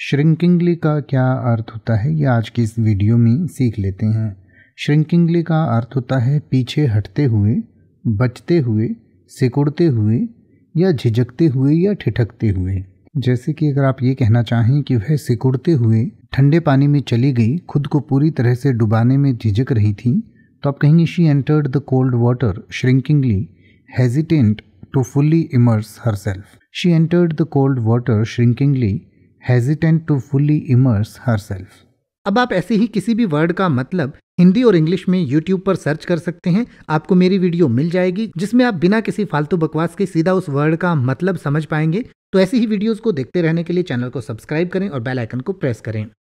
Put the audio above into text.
श्रिंकिंगली का क्या अर्थ होता है ये आज की इस वीडियो में सीख लेते हैं श्रिंकिंगली का अर्थ होता है पीछे हटते हुए बचते हुए सिकुड़ते हुए या झिझकते हुए या ठिठकते हुए जैसे कि अगर आप ये कहना चाहें कि वह सिकुड़ते हुए ठंडे पानी में चली गई खुद को पूरी तरह से डुबाने में झिझक रही थी तो आप कहेंगे she entered the cold water shrinkingly hesitant to fully immerse herself she entered the cold water shrinkingly hesitant to fully immerse herself अब आप ऐसे ही किसी भी वर्ड का मतलब हिंदी और इंग्लिश में यूट्यूब पर सर्च कर सकते हैं आपको मेरी वीडियो मिल जाएगी जिसमें आप बिना किसी फालतू बकवास के सीधा उस वर्ड का मतलब समझ पाएंगे तो ऐसी ही वीडियोस को देखते रहने के लिए चैनल को सब्सक्राइब करें और बेल आइकन को प्रेस करें